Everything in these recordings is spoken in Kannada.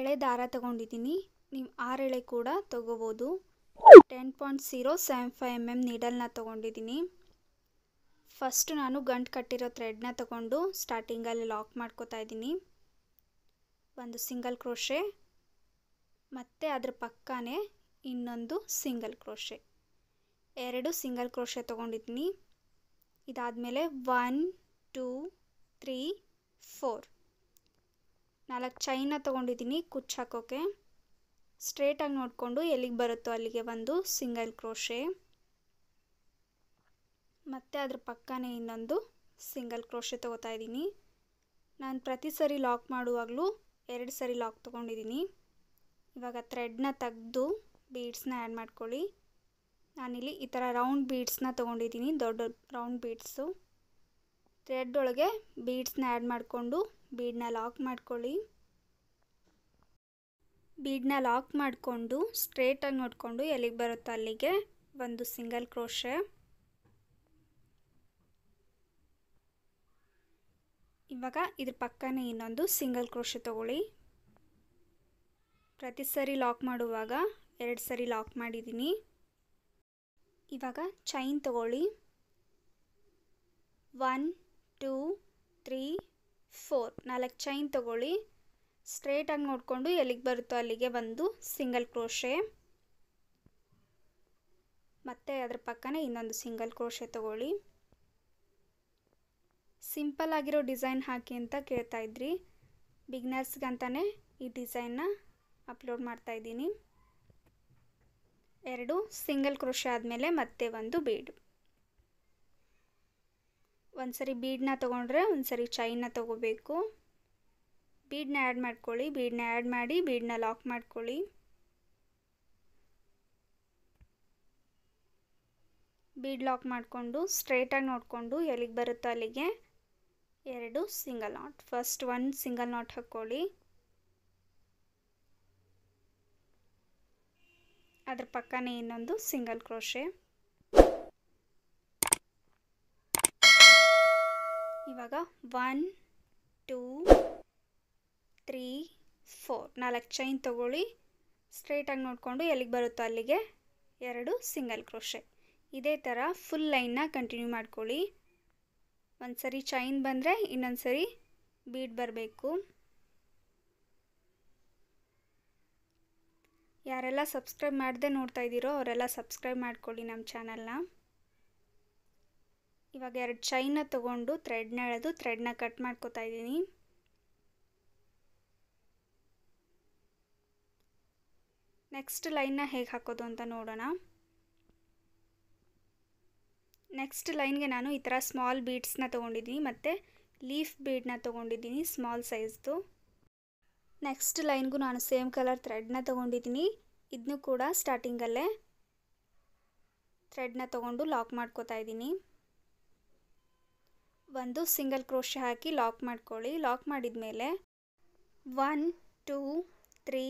ಎಳೆ ದಾರ ತಗೊಂಡಿದ್ದೀನಿ ನೀವು ಆರೆಳೆ ಕೂಡ ತಗೋಬೋದು ten point zero seven five M M ನೀಡಲ್ನ ತೊಗೊಂಡಿದ್ದೀನಿ ಫಸ್ಟು ನಾನು ಗಂಟು ಕಟ್ಟಿರೋ ಥ್ರೆಡ್ನ ತಗೊಂಡು ಸ್ಟಾರ್ಟಿಂಗಲ್ಲಿ ಲಾಕ್ ಮಾಡ್ಕೋತಾ ಇದ್ದೀನಿ ಒಂದು ಸಿಂಗಲ್ ಕ್ರೋಶೆ ಮತ್ತು ಅದ್ರ ಪಕ್ಕನೇ ಇನ್ನೊಂದು ಸಿಂಗಲ್ ಕ್ರೋಶೆ ಎರಡು ಸಿಂಗಲ್ ಕ್ರೋಶೆ ತೊಗೊಂಡಿದ್ದೀನಿ ಇದಾದಮೇಲೆ ಒನ್ ಟೂ ತ್ರೀ ಫೋರ್ ನಾಲ್ಕು ಚೈನ ತೊಗೊಂಡಿದ್ದೀನಿ ಕುಚ್ಚು ಹಾಕೋಕ್ಕೆ ಸ್ಟ್ರೇಟಾಗಿ ನೋಡಿಕೊಂಡು ಎಲ್ಲಿಗೆ ಬರುತ್ತೋ ಅಲ್ಲಿಗೆ ಒಂದು ಸಿಂಗಲ್ ಕ್ರೋಶೆ ಮತ್ತು ಅದ್ರ ಪಕ್ಕನೇ ಇನ್ನೊಂದು ಸಿಂಗಲ್ ಕ್ರೋಶೆ ತೊಗೋತಾ ಇದ್ದೀನಿ ನಾನು ಪ್ರತಿ ಸರಿ ಲಾಕ್ ಮಾಡುವಾಗಲೂ ಎರಡು ಸರಿ ಲಾಕ್ ತೊಗೊಂಡಿದ್ದೀನಿ ಇವಾಗ ಥ್ರೆಡ್ನ ತೆಗೆದು ಬೀಡ್ಸ್ನ ಆ್ಯಡ್ ಮಾಡ್ಕೊಳ್ಳಿ ನಾನಿಲ್ಲಿ ಈ ಥರ ರೌಂಡ್ ಬೀಡ್ಸ್ನ ತೊಗೊಂಡಿದ್ದೀನಿ ದೊಡ್ಡ ರೌಂಡ್ ಬೀಡ್ಸು ಥ್ರೆಡ್ ಒಳಗೆ ಬೀಡ್ಸ್ನ ಆ್ಯಡ್ ಮಾಡಿಕೊಂಡು ಬೀಡನ್ನ ಲಾಕ್ ಮಾಡ್ಕೊಳ್ಳಿ ಬೀಡನ್ನ ಲಾಕ್ ಮಾಡಿಕೊಂಡು ಸ್ಟ್ರೇಟಾಗಿ ನೋಡಿಕೊಂಡು ಎಲ್ಲಿಗೆ ಬರುತ್ತೋ ಅಲ್ಲಿಗೆ ಒಂದು ಸಿಂಗಲ್ ಕ್ರೋಶೆ ಇವಾಗ ಇದ್ರ ಪಕ್ಕನೇ ಇನ್ನೊಂದು ಸಿಂಗಲ್ ಕ್ರೋಶೆ ತಗೊಳ್ಳಿ ಪ್ರತಿ ಸರಿ ಲಾಕ್ ಮಾಡುವಾಗ ಎರಡು ಸರಿ ಲಾಕ್ ಮಾಡಿದ್ದೀನಿ ಇವಾಗ ಚೈನ್ ತಗೊಳ್ಳಿ ಒನ್ ಟು ತ್ರೀ ಫೋರ್ ನಾಲ್ಕು ಚೈನ್ ತೊಗೊಳ್ಳಿ ಸ್ಟ್ರೇಟಾಗಿ ನೋಡಿಕೊಂಡು ಎಲ್ಲಿಗೆ ಬರುತ್ತೋ ಅಲ್ಲಿಗೆ ಒಂದು ಸಿಂಗಲ್ ಕ್ರೋಶೆ ಮತ್ತು ಅದರ ಪಕ್ಕನೇ ಇನ್ನೊಂದು ಸಿಂಗಲ್ ಕ್ರೋಶೆ ತೊಗೊಳ್ಳಿ ಸಿಂಪಲ್ ಆಗಿರೋ ಡಿಸೈನ್ ಹಾಕಿ ಅಂತ ಕೇಳ್ತಾ ಇದ್ರಿ ಬಿಗ್ನರ್ಸ್ಗಂತಲೇ ಈ ಡಿಸೈನ್ನ ಅಪ್ಲೋಡ್ ಮಾಡ್ತಾ ಇದ್ದೀನಿ ಎರಡು ಸಿಂಗಲ್ ಕ್ರೋಶೆ ಆದಮೇಲೆ ಮತ್ತೆ ಒಂದು ಬೀಡು ಒಂದು ಸರಿ ಬೀಡನ್ನ ತೊಗೊಂಡ್ರೆ ಒಂದು ಸರಿ ಚೈನ್ನ ತೊಗೋಬೇಕು ಬೀಡನ್ನ ಆ್ಯಡ್ ಮಾಡ್ಕೊಳ್ಳಿ ಬೀಡನ್ನ ಆ್ಯಡ್ ಮಾಡಿ ಬೀಡನ್ನ ಲಾಕ್ ಮಾಡ್ಕೊಳ್ಳಿ ಬೀಡ್ ಲಾಕ್ ಮಾಡಿಕೊಂಡು ಸ್ಟ್ರೈಟಾಗಿ ನೋಡಿಕೊಂಡು ಎಲ್ಲಿಗೆ ಬರುತ್ತೋ ಅಲ್ಲಿಗೆ ಎರಡು single knot first one single knot ಹಾಕ್ಕೊಳ್ಳಿ ಅದ್ರ ಪಕ್ಕನೇ ಇನ್ನೊಂದು ಸಿಂಗಲ್ ಕ್ರೋಶೆ ಇವಾಗ ಒನ್ ಟೂ ತ್ರೀ ಫೋರ್ ನಾಲ್ಕು ಚೈನ್ ತೊಗೊಳ್ಳಿ ಸ್ಟ್ರೇಟಾಗಿ ನೋಡಿಕೊಂಡು ಎಲ್ಲಿಗೆ ಬರುತ್ತೋ ಅಲ್ಲಿಗೆ ಎರಡು ಸಿಂಗಲ್ ಕ್ರೋಶೆ ಇದೇ ಥರ ಫುಲ್ ಲೈನ್ನ ಕಂಟಿನ್ಯೂ ಮಾಡ್ಕೊಳ್ಳಿ ಒಂದು ಸರಿ ಚೈನ್ ಬಂದರೆ ಇನ್ನೊಂದು ಸರಿ ಬೀಡ್ ಬರಬೇಕು ಯಾರೆಲ್ಲ ಸಬ್ಸ್ಕ್ರೈಬ್ ಮಾಡದೆ ನೋಡ್ತಾ ಇದ್ದೀರೋ ಅವರೆಲ್ಲ ಸಬ್ಸ್ಕ್ರೈಬ್ ಮಾಡ್ಕೊಳ್ಳಿ ನಮ್ಮ ಚಾನಲ್ನ ಇವಾಗ ಎರಡು ಚೈನ ತೊಗೊಂಡು ಥ್ರೆಡ್ನ ಎಳೆದು ಥ್ರೆಡ್ನ ಕಟ್ ಮಾಡ್ಕೋತಾ ಇದ್ದೀನಿ ನೆಕ್ಸ್ಟ್ ಲೈನ್ನ ಹೇಗೆ ಹಾಕೋದು ಅಂತ ನೋಡೋಣ ನೆಕ್ಸ್ಟ್ ಲೈನ್ಗೆ ನಾನು ಈ ಥರ ಸ್ಮಾಲ್ ಬೀಡ್ಸ್ನ ತೊಗೊಂಡಿದ್ದೀನಿ ಮತ್ತು ಲೀಫ್ ಬೀಡ್ನ ತೊಗೊಂಡಿದ್ದೀನಿ ಸ್ಮಾಲ್ ಸೈಜ್ದು ನೆಕ್ಸ್ಟ್ ಲೈನ್ಗೂ ನಾನು ಸೇಮ್ ಕಲರ್ ಥ್ರೆಡ್ನ ತೊಗೊಂಡಿದ್ದೀನಿ ಇದನ್ನು ಕೂಡ ಸ್ಟಾರ್ಟಿಂಗಲ್ಲೇ ಥ್ರೆಡ್ನ ತೊಗೊಂಡು ಲಾಕ್ ಮಾಡ್ಕೋತಾ ಇದ್ದೀನಿ ಒಂದು ಸಿಂಗಲ್ ಕ್ರೋಶ ಹಾಕಿ ಲಾಕ್ ಮಾಡ್ಕೊಳ್ಳಿ ಲಾಕ್ ಮಾಡಿದ ಮೇಲೆ ಒನ್ ಟೂ ತ್ರೀ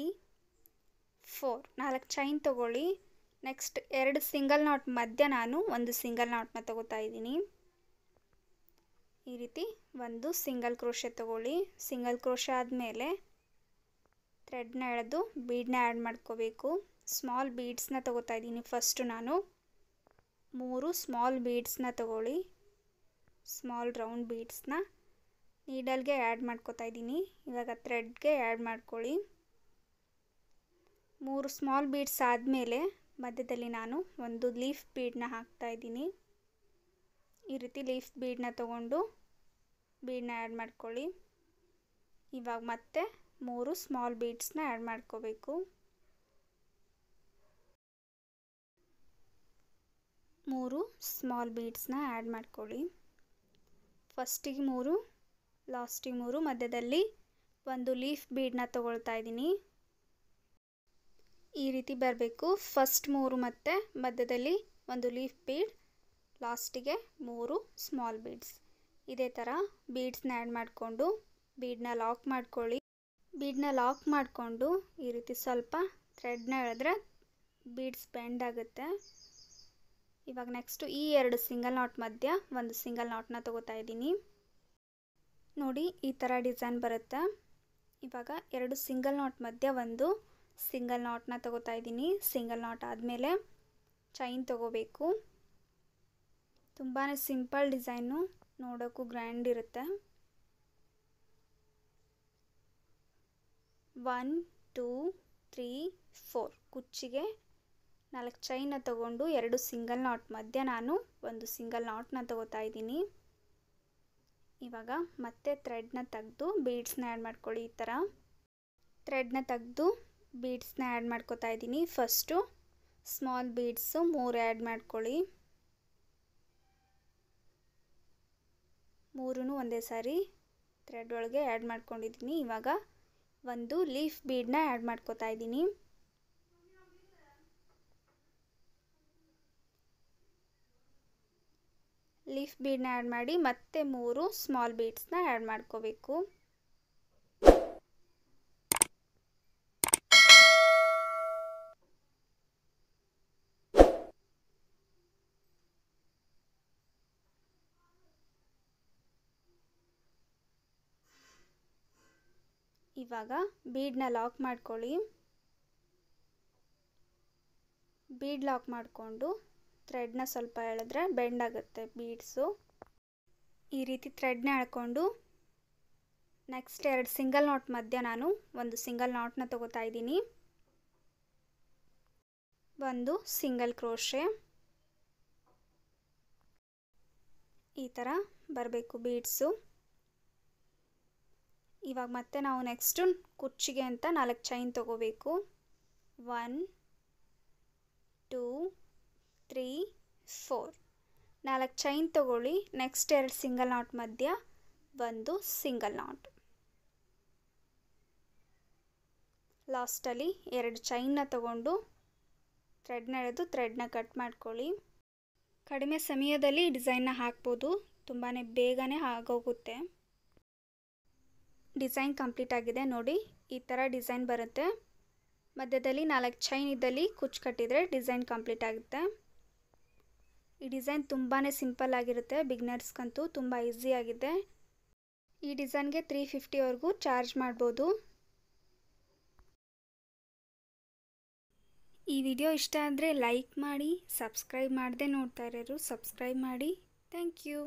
ಫೋರ್ ನಾಲ್ಕು ಚೈನ್ ತೊಗೊಳ್ಳಿ ನೆಕ್ಸ್ಟ್ ಎರಡು ಸಿಂಗಲ್ ನಾಟ್ ಮಧ್ಯ ನಾನು ಒಂದು ಸಿಂಗಲ್ ನಾಟ್ನ ತಗೋತಾ ಇದ್ದೀನಿ ಈ ರೀತಿ ಒಂದು ಸಿಂಗಲ್ ಕ್ರೋಶ ತಗೊಳ್ಳಿ ಸಿಂಗಲ್ ಕ್ರೋಶ ಆದಮೇಲೆ ಥ್ರೆಡ್ನ ಎಳೆದು ಬೀಡ್ನ ಆ್ಯಡ್ ಮಾಡ್ಕೋಬೇಕು ಸ್ಮಾಲ್ ಬೀಡ್ಸ್ನ ತೊಗೋತಾ ಇದ್ದೀನಿ ಫಸ್ಟು ನಾನು ಮೂರು ಸ್ಮಾಲ್ ಬೀಡ್ಸ್ನ ತಗೊಳ್ಳಿ ಸ್ಮಾಲ್ ರೌಂಡ್ ಬೀಡ್ಸ್ನ ನೀಡಲ್ಗೆ ಆ್ಯಡ್ ಮಾಡ್ಕೋತಾ ಇದ್ದೀನಿ ಇವಾಗ ಥ್ರೆಡ್ಗೆ ಆ್ಯಡ್ ಮಾಡ್ಕೊಳ್ಳಿ ಮೂರು ಸ್ಮಾಲ್ ಬೀಡ್ಸ್ ಆದಮೇಲೆ ಮಧ್ಯದಲ್ಲಿ ನಾನು ಒಂದು ಲೀಫ್ ಬೀಡನ್ನ ಇದ್ದೀನಿ ಈ ರೀತಿ ಲೀಫ್ ಬೀಡನ್ನ ತಗೊಂಡು ಬೀಡನ್ನ ಆ್ಯಡ್ ಮಾಡ್ಕೊಳ್ಳಿ ಇವಾಗ ಮತ್ತೆ ಮೂರು ಸ್ಮಾಲ್ ಬೀಡ್ಸ್ನ ಆ್ಯಡ್ ಮಾಡ್ಕೋಬೇಕು ಮೂರು ಸ್ಮಾಲ್ ಬೀಡ್ಸ್ನ ಆ್ಯಡ್ ಮಾಡ್ಕೊಳ್ಳಿ ಫಸ್ಟಿಗೆ ಮೂರು ಲಾಸ್ಟಿಗೆ ಮೂರು ಮಧ್ಯದಲ್ಲಿ ಒಂದು ಲೀಫ್ ಬೀಡನ್ನ ತಗೊಳ್ತಾ ಇದ್ದೀನಿ ಈ ರೀತಿ ಬರಬೇಕು ಫಸ್ಟ್ ಮೂರು ಮತ್ತು ಮಧ್ಯದಲ್ಲಿ ಒಂದು ಲೀಫ್ ಬೀಡ್ ಲಾಸ್ಟಿಗೆ ಮೂರು ಸ್ಮಾಲ್ ಬೀಡ್ಸ್ ಇದೇ ಥರ ಬೀಡ್ಸ್ನ ಆ್ಯಡ್ ಮಾಡಿಕೊಂಡು ಬೀಡನ್ನ ಲಾಕ್ ಮಾಡ್ಕೊಳ್ಳಿ ಬೀಡನ್ನ ಲಾಕ್ ಮಾಡಿಕೊಂಡು ಈ ರೀತಿ ಸ್ವಲ್ಪ ಥ್ರೆಡ್ನ ಎಳೆದ್ರೆ ಬೀಡ್ಸ್ ಬೆಂಡ್ ಆಗುತ್ತೆ ಇವಾಗ ನೆಕ್ಸ್ಟು ಈ ಎರಡು ಸಿಂಗಲ್ ನಾಟ್ ಮಧ್ಯ ಒಂದು ಸಿಂಗಲ್ ನಾಟ್ನ ತಗೋತಾ ಇದ್ದೀನಿ ನೋಡಿ ಈ ಥರ ಡಿಸೈನ್ ಬರುತ್ತೆ ಇವಾಗ ಎರಡು ಸಿಂಗಲ್ ನಾಟ್ ಮಧ್ಯ ಒಂದು ಸಿಂಗಲ್ ನಾಟ್ನ ತಗೋತಾ ಇದ್ದೀನಿ ಸಿಂಗಲ್ ನಾಟ್ ಆದಮೇಲೆ ಚೈನ್ ತಗೋಬೇಕು ತುಂಬಾ ಸಿಂಪಲ್ ಡಿಸೈನು ನೋಡೋಕ್ಕೂ ಗ್ರ್ಯಾಂಡ್ ಇರುತ್ತೆ ಒನ್ ಟೂ ತ್ರೀ ಫೋರ್ ಕುಚ್ಚಿಗೆ ನಾಲ್ಕು ಚೈನ ತಗೊಂಡು ಎರಡು ಸಿಂಗಲ್ ನಾಟ್ ಮಧ್ಯೆ ನಾನು ಒಂದು ಸಿಂಗಲ್ ನಾಟ್ನ ತಗೋತಾ ಇದ್ದೀನಿ ಇವಾಗ ಮತ್ತೆ ಥ್ರೆಡ್ನ ತೆಗೆದು ಬೀಡ್ಸ್ನ ಆ್ಯಡ್ ಮಾಡ್ಕೊಳ್ಳಿ ಈ ಥರ ಥ್ರೆಡ್ನ ತೆಗೆದು ಬೀಡ್ಸ್ನ ಆ್ಯಡ್ ಮಾಡ್ಕೋತಾ ಇದ್ದೀನಿ ಫಸ್ಟು ಸ್ಮಾಲ್ ಬೀಡ್ಸು ಮೂರು ಆ್ಯಡ್ ಮಾಡ್ಕೊಳ್ಳಿ ಮೂರೂ ಒಂದೇ ಸಾರಿ ಥ್ರೆಡ್ ಒಳಗೆ ಆ್ಯಡ್ ಮಾಡ್ಕೊಂಡಿದ್ದೀನಿ ಇವಾಗ ಒಂದು ಲೀಫ್ ಬೀಡನ್ನ ಆ್ಯಡ್ ಮಾಡ್ಕೋತಾ ಇದ್ದೀನಿ ಲೀಫ್ ಬೀಡ್ನ ಆ್ಯಡ್ ಮಾಡಿ ಮತ್ತೆ ಮೂರು ಸ್ಮಾಲ್ ಬೀಡ್ಸ್ನ ಆ್ಯಡ್ ಮಾಡ್ಕೋಬೇಕು ಇವಾಗ ಬೀಡ್ನ ಲಾಕ್ ಮಾಡ್ಕೊಳ್ಳಿ ಬೀಡ್ ಲಾಕ್ ಮಾಡಿಕೊಂಡು ಥ್ರೆಡ್ನ ಸ್ವಲ್ಪ ಎಳೆದ್ರೆ ಬೆಂಡ್ ಆಗುತ್ತೆ ಬೀಡ್ಸು ಈ ರೀತಿ ಥ್ರೆಡ್ನ ಎಳ್ಕೊಂಡು ನೆಕ್ಸ್ಟ್ ಎರಡು ಸಿಂಗಲ್ ನಾಟ್ ಮಧ್ಯ ನಾನು ಒಂದು ಸಿಂಗಲ್ ನಾಟ್ನ ತೊಗೋತಾ ಇದ್ದೀನಿ ಒಂದು ಸಿಂಗಲ್ ಕ್ರೋಶೆ ಈ ಥರ ಬರಬೇಕು ಬೀಡ್ಸು ಇವಾಗ ಮತ್ತೆ ನಾವು ನೆಕ್ಸ್ಟು ಕುರ್ಚಿಗೆ ಅಂತ ನಾಲ್ಕು ಚೈನ್ ತೊಗೋಬೇಕು ಒನ್ ಟೂ ತ್ರೀ ಫೋರ್ ನಾಲ್ಕು ಚೈನ್ ತಗೊಳ್ಳಿ ನೆಕ್ಸ್ಟ್ ಎರಡು ಸಿಂಗಲ್ ನಾಟ್ ಮಧ್ಯ ಒಂದು ಸಿಂಗಲ್ ನಾಟ್ ಲಾಸ್ಟಲ್ಲಿ ಎರಡು ಚೈನ್ನ ತಗೊಂಡು ಥ್ರೆಡ್ನ ಎಳೆದು ಥ್ರೆಡ್ನ ಕಟ್ ಮಾಡ್ಕೊಳ್ಳಿ ಕಡಿಮೆ ಸಮಯದಲ್ಲಿ ಡಿಸೈನ್ನ ಹಾಕ್ಬೋದು ತುಂಬಾ ಬೇಗನೆ ಆಗೋಗುತ್ತೆ ಡಿಸೈನ್ ಕಂಪ್ಲೀಟ್ ಆಗಿದೆ ನೋಡಿ ಈ ಥರ ಡಿಸೈನ್ ಬರುತ್ತೆ ಮಧ್ಯದಲ್ಲಿ ನಾಲ್ಕು ಚೈನ್ ಇದ್ದಲ್ಲಿ ಕುಚ್ಚು ಕಟ್ಟಿದರೆ ಡಿಸೈನ್ ಕಂಪ್ಲೀಟ್ ಆಗುತ್ತೆ ಈ ಡಿಸೈನ್ ತುಂಬಾ ಸಿಂಪಲ್ ಆಗಿರುತ್ತೆ ಬಿಗ್ನರ್ಸ್ಗಂತೂ ತುಂಬ ಆಗಿದೆ ಈ ಡಿಸೈನ್ಗೆ ತ್ರೀ ಫಿಫ್ಟಿವರೆಗೂ ಚಾರ್ಜ್ ಮಾಡ್ಬೋದು ಈ ವಿಡಿಯೋ ಇಷ್ಟ ಆದರೆ ಲೈಕ್ ಮಾಡಿ ಸಬ್ಸ್ಕ್ರೈಬ್ ಮಾಡದೆ ನೋಡ್ತಾ ಇರೋರು ಸಬ್ಸ್ಕ್ರೈಬ್ ಮಾಡಿ ಥ್ಯಾಂಕ್ ಯು